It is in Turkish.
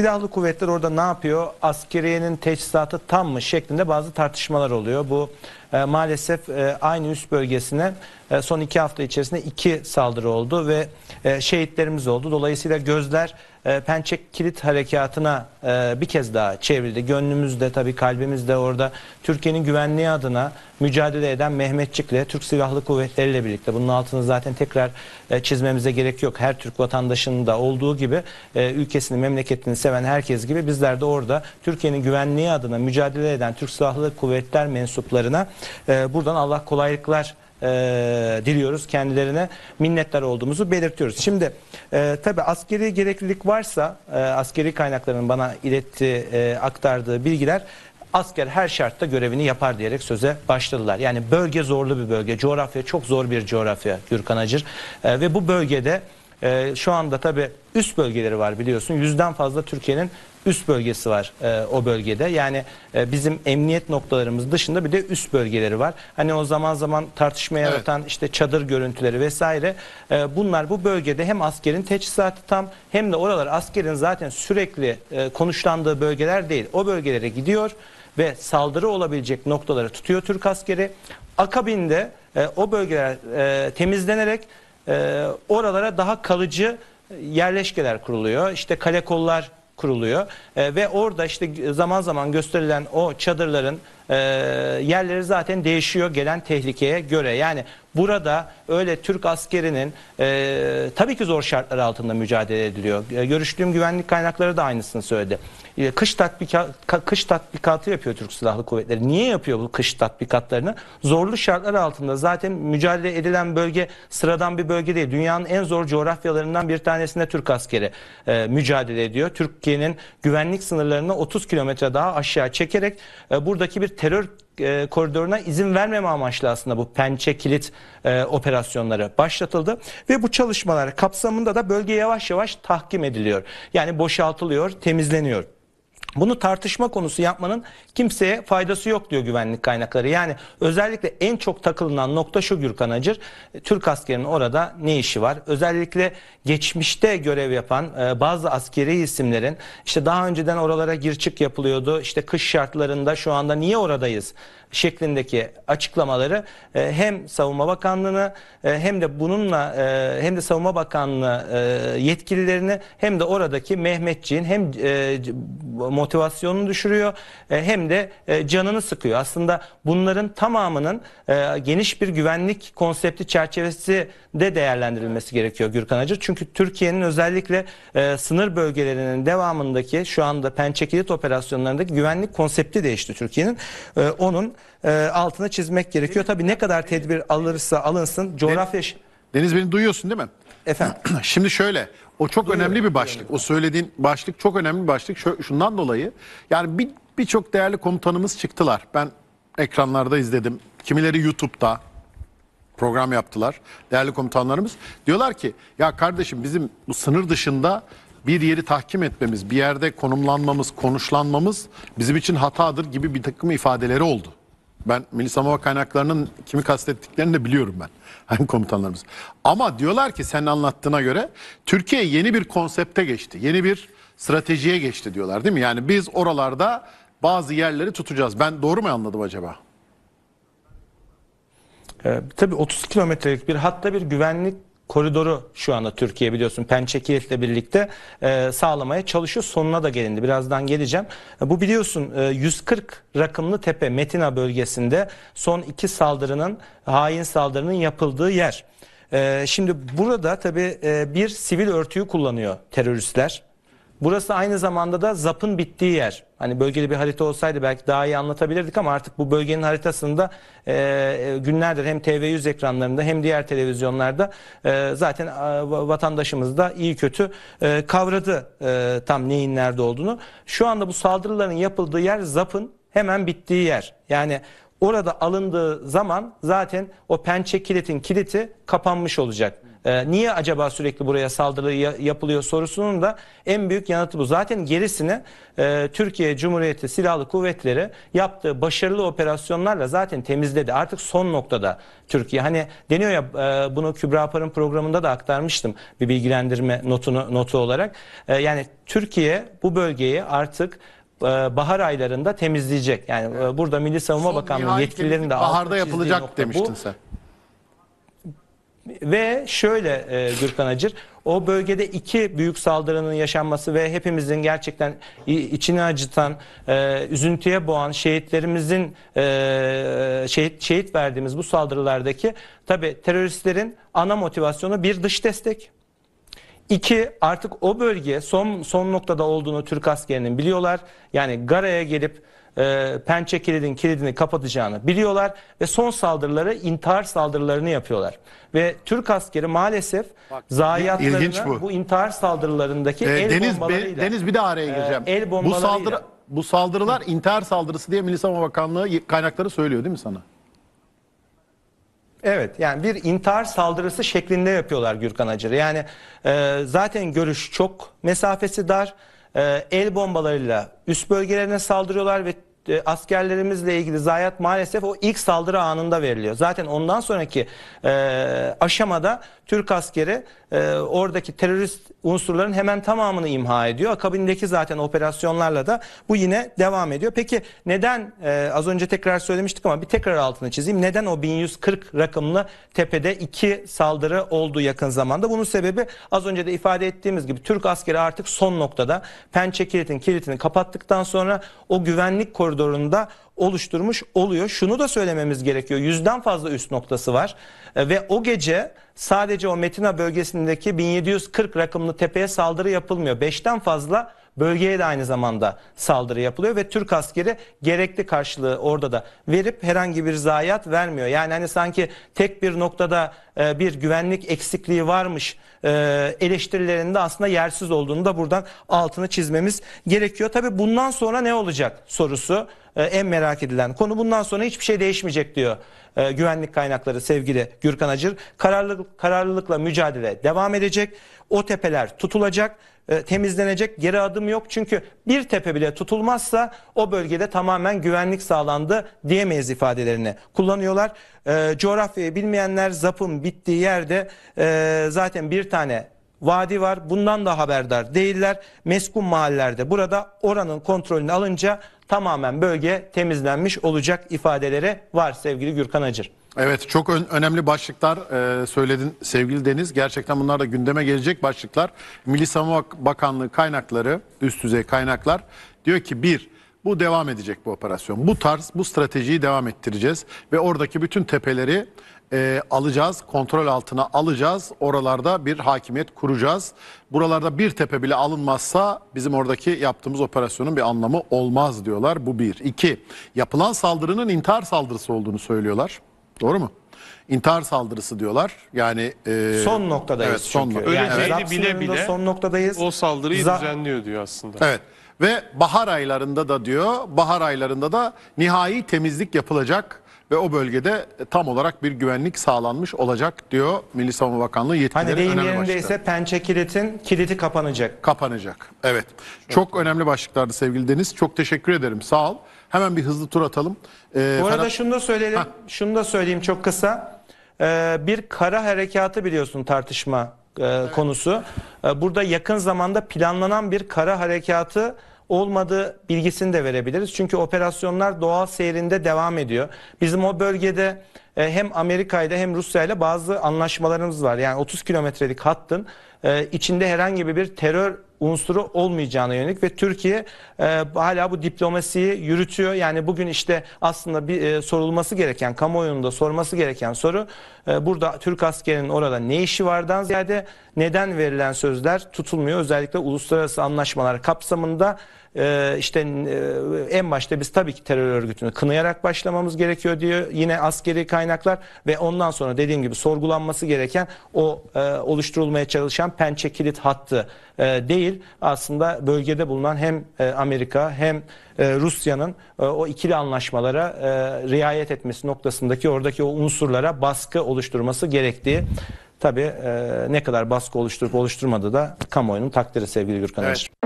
Silahlı kuvvetler orada ne yapıyor? Askeriyenin teçhizatı tam mı? Şeklinde bazı tartışmalar oluyor. Bu e, maalesef e, aynı üst bölgesine e, son iki hafta içerisinde iki saldırı oldu ve e, şehitlerimiz oldu. Dolayısıyla gözler e, pençe kilit harekatına e, bir kez daha çevrildi. Gönlümüzde tabii kalbimizde orada Türkiye'nin güvenliği adına mücadele eden Mehmetçik'le Türk Silahlı Kuvvetleri birlikte bunun altını zaten tekrar e, çizmemize gerek yok. Her Türk vatandaşının da olduğu gibi ülkesini, memleketini seven herkes gibi bizler de orada Türkiye'nin güvenliği adına mücadele eden Türk Silahlı Kuvvetler mensuplarına buradan Allah kolaylıklar e, diliyoruz kendilerine minnettar olduğumuzu belirtiyoruz. Şimdi e, tabi askeri gereklilik varsa e, askeri kaynakların bana ilettiği e, aktardığı bilgiler asker her şartta görevini yapar diyerek söze başladılar. Yani bölge zorlu bir bölge. Coğrafya çok zor bir coğrafya Gürkan Acır. E, ve bu bölgede e, şu anda tabii üst bölgeleri var biliyorsun. Yüzden fazla Türkiye'nin üst bölgesi var e, o bölgede. Yani e, bizim emniyet noktalarımız dışında bir de üst bölgeleri var. Hani o zaman zaman tartışma yaratan işte çadır görüntüleri vesaire. E, bunlar bu bölgede hem askerin teçhizatı tam hem de oralar askerin zaten sürekli e, konuşlandığı bölgeler değil. O bölgelere gidiyor ve saldırı olabilecek noktaları tutuyor Türk askeri. Akabinde e, o bölgeler e, temizlenerek e, oralara daha kalıcı yerleşkeler kuruluyor. İşte kale kollar kuruluyor. E, ve orada işte zaman zaman gösterilen o çadırların e, yerleri zaten değişiyor gelen tehlikeye göre. Yani burada öyle Türk askerinin e, tabii ki zor şartlar altında mücadele ediliyor. E, görüştüğüm güvenlik kaynakları da aynısını söyledi. E, kış, tatbika, kış tatbikatı yapıyor Türk Silahlı Kuvvetleri. Niye yapıyor bu kış tatbikatlarını? Zorlu şartlar altında zaten mücadele edilen bölge sıradan bir bölge değil. Dünyanın en zor coğrafyalarından bir tanesinde Türk askeri e, mücadele ediyor. Türkiye'nin güvenlik sınırlarını 30 kilometre daha aşağı çekerek e, buradaki bir terör e, koridoruna izin vermeme amaçlı aslında bu pençe kilit e, operasyonları başlatıldı ve bu çalışmalar kapsamında da bölge yavaş yavaş tahkim ediliyor. Yani boşaltılıyor, temizleniyor. Bunu tartışma konusu yapmanın kimseye faydası yok diyor güvenlik kaynakları. Yani özellikle en çok takılınan nokta şu Gürkan Acır. E, Türk askerinin orada ne işi var? Özellikle geçmişte görev yapan e, bazı askeri isimlerin işte daha önceden oralara gir çık yapılıyordu. İşte kış şartlarında şu anda niye oradayız? şeklindeki açıklamaları e, hem Savunma Bakanlığı'na e, hem de bununla e, hem de Savunma Bakanlığı e, yetkililerini hem de oradaki Mehmetçiğin hem e, motivasyonunu düşürüyor e, hem de e, canını sıkıyor. Aslında bunların tamamının e, geniş bir güvenlik konsepti çerçevesi de değerlendirilmesi gerekiyor Gürkan Acı. Çünkü Türkiye'nin özellikle e, sınır bölgelerinin devamındaki şu anda Pençe Kilit operasyonlarındaki güvenlik konsepti değişti Türkiye'nin. E, onun e, altına çizmek gerekiyor. Tabii ne kadar tedbir alırsa alınsın coğrafya... Deniz beni duyuyorsun değil mi? Efendim. Şimdi şöyle o çok Duyuyorum, önemli bir başlık. O söylediğin başlık çok önemli bir başlık. şundan dolayı yani bir birçok değerli komutanımız çıktılar. Ben ekranlarda izledim. Kimileri YouTube'da program yaptılar. Değerli komutanlarımız diyorlar ki ya kardeşim bizim bu sınır dışında bir yeri tahkim etmemiz, bir yerde konumlanmamız, konuşlanmamız bizim için hatadır gibi bir takım ifadeleri oldu. Ben Milli Savunma Kaynakları'nın kimi kastettiklerini de biliyorum ben. Hem komutanlarımız. Ama diyorlar ki senin anlattığına göre Türkiye yeni bir konsepte geçti. Yeni bir stratejiye geçti diyorlar değil mi? Yani biz oralarda bazı yerleri tutacağız. Ben doğru mu anladım acaba? Ee, tabii 30 kilometrelik bir hatta bir güvenlik koridoru şu anda Türkiye biliyorsun Pençekeyif'le birlikte e, sağlamaya çalışıyor. Sonuna da gelindi. Birazdan geleceğim. E, bu biliyorsun e, 140 rakımlı tepe Metina bölgesinde son iki saldırının hain saldırının yapıldığı yer. E, şimdi burada tabii e, bir sivil örtüyü kullanıyor teröristler. Burası aynı zamanda da ZAP'ın bittiği yer. Hani bölgede bir harita olsaydı belki daha iyi anlatabilirdik ama artık bu bölgenin haritasında e, e günlerdir hem TV100 ekranlarında hem diğer televizyonlarda e, zaten e, vatandaşımız da iyi kötü e, kavradı e, tam neyin nerede olduğunu. Şu anda bu saldırıların yapıldığı yer ZAP'ın hemen bittiği yer. Yani orada alındığı zaman zaten o pençe kilitin kiliti kapanmış olacak e, niye acaba sürekli buraya saldırı ya, yapılıyor sorusunun da en büyük yanıtı bu. Zaten gerisini e, Türkiye Cumhuriyeti Silahlı Kuvvetleri yaptığı başarılı operasyonlarla zaten temizledi. Artık son noktada Türkiye. Hani deniyor ya e, bunu Kübra Parın programında da aktarmıştım bir bilgilendirme notunu notu olarak. E, yani Türkiye bu bölgeyi artık e, bahar aylarında temizleyecek. Yani evet. burada Milli Savunma Son Bakanlığı yetkililerini de baharda yapılacak demiştin bu. sen. Ve şöyle e, Gürkan Acır, o bölgede iki büyük saldırının yaşanması ve hepimizin gerçekten içini acıtan, e, üzüntüye boğan şehitlerimizin e, şehit, şehit verdiğimiz bu saldırılardaki tabi teröristlerin ana motivasyonu bir dış destek. İki artık o bölge son son noktada olduğunu Türk askerinin biliyorlar. Yani Gara'ya gelip e, pençe kilidin kilidini kapatacağını biliyorlar ve son saldırıları intihar saldırılarını yapıyorlar. Ve Türk askeri maalesef Bak, bu. bu intihar saldırılarındaki e, el Deniz, bombalarıyla... Be, Deniz bir daha araya e, gireceğim. E, el bombalarıyla... Bu saldırı... Bu saldırılar intihar saldırısı diye Milli Savunma Bakanlığı kaynakları söylüyor değil mi sana? Evet yani bir intihar saldırısı şeklinde yapıyorlar Gürkan Acır. Yani e, zaten görüş çok mesafesi dar. Ee, el bombalarıyla üst bölgelerine saldırıyorlar ve e, askerlerimizle ilgili zayiat maalesef o ilk saldırı anında veriliyor. Zaten ondan sonraki e, aşamada Türk askeri e, oradaki terörist unsurların hemen tamamını imha ediyor. Akabindeki zaten operasyonlarla da bu yine devam ediyor. Peki neden e, az önce tekrar söylemiştik ama bir tekrar altını çizeyim. Neden o 1140 rakımlı tepede iki saldırı oldu yakın zamanda? Bunun sebebi az önce de ifade ettiğimiz gibi Türk askeri artık son noktada Pençe Kilit'in kilitini kapattıktan sonra o güvenlik korumalarını koridorunda oluşturmuş oluyor. Şunu da söylememiz gerekiyor. Yüzden fazla üst noktası var. E, ve o gece sadece o Metina bölgesindeki 1740 rakımlı tepeye saldırı yapılmıyor. Beşten fazla bölgeye de aynı zamanda saldırı yapılıyor ve Türk askeri gerekli karşılığı orada da verip herhangi bir zayiat vermiyor. Yani hani sanki tek bir noktada e, bir güvenlik eksikliği varmış e, eleştirilerinde aslında yersiz olduğunu da buradan altını çizmemiz gerekiyor. Tabii bundan sonra ne olacak sorusu e, en merak edilen konu. Bundan sonra hiçbir şey değişmeyecek diyor güvenlik kaynakları sevgili Gürkan Acır. Kararlılık, kararlılıkla mücadele devam edecek. O tepeler tutulacak temizlenecek geri adım yok. Çünkü bir tepe bile tutulmazsa o bölgede tamamen güvenlik sağlandı diyemeyiz ifadelerini kullanıyorlar. E, coğrafyayı bilmeyenler ZAP'ın bittiği yerde e, zaten bir tane vadi var. Bundan da haberdar değiller. Meskun mahallelerde burada oranın kontrolünü alınca tamamen bölge temizlenmiş olacak ifadelere var sevgili Gürkan Acır. Evet çok ön, önemli başlıklar e, söyledin sevgili Deniz. Gerçekten bunlar da gündeme gelecek başlıklar. Milli Savunma Bakanlığı kaynakları, üst düzey kaynaklar diyor ki bir bu devam edecek bu operasyon. Bu tarz, bu stratejiyi devam ettireceğiz. Ve oradaki bütün tepeleri e, alacağız, kontrol altına alacağız. Oralarda bir hakimiyet kuracağız. Buralarda bir tepe bile alınmazsa bizim oradaki yaptığımız operasyonun bir anlamı olmaz diyorlar. Bu bir. İki, yapılan saldırının intihar saldırısı olduğunu söylüyorlar. Doğru mu? İntihar saldırısı diyorlar. Yani e, son noktadayız evet, son çünkü. Öleceğini yani, bile bile son noktadayız. O saldırıyı Za düzenliyor diyor aslında. Evet. Ve bahar aylarında da diyor, bahar aylarında da nihai temizlik yapılacak ve o bölgede tam olarak bir güvenlik sağlanmış olacak diyor Milli Savunma Bakanlığı yetkileri hani önemli başlıkları. ise pençe kilitin kiliti kapanacak. Kapanacak. Evet. Çok önemli başlıklardı sevgili Deniz. Çok teşekkür ederim. Sağ ol. Hemen bir hızlı tur atalım. Ee, Bu arada Ferhat... şunu da söyleyelim. Heh. Şunu da söyleyeyim çok kısa. Ee, bir kara harekatı biliyorsun tartışma e, evet. konusu. Ee, burada yakın zamanda planlanan bir kara harekatı olmadığı bilgisini de verebiliriz. Çünkü operasyonlar doğal seyrinde devam ediyor. Bizim o bölgede e, hem Amerika ile hem Rusya ile bazı anlaşmalarımız var. Yani 30 kilometrelik hattın e, içinde herhangi bir terör unsuru olmayacağına yönelik ve Türkiye e, hala bu diplomasiyi yürütüyor. Yani bugün işte aslında bir e, sorulması gereken, kamuoyunda sorması gereken soru e, burada Türk askerinin orada ne işi vardan ziyade neden verilen sözler tutulmuyor. Özellikle uluslararası anlaşmalar kapsamında e, işte e, en başta biz tabii ki terör örgütünü kınayarak başlamamız gerekiyor diyor. Yine askeri kaynaklar ve ondan sonra dediğim gibi sorgulanması gereken o e, oluşturulmaya çalışan pençe kilit hattı değil. Aslında bölgede bulunan hem Amerika hem Rusya'nın o ikili anlaşmalara riayet etmesi noktasındaki oradaki o unsurlara baskı oluşturması gerektiği Tabii e, ne kadar baskı oluşturup oluşturmadığı da kamuoyunun takdiri sevgili Gürkan evet.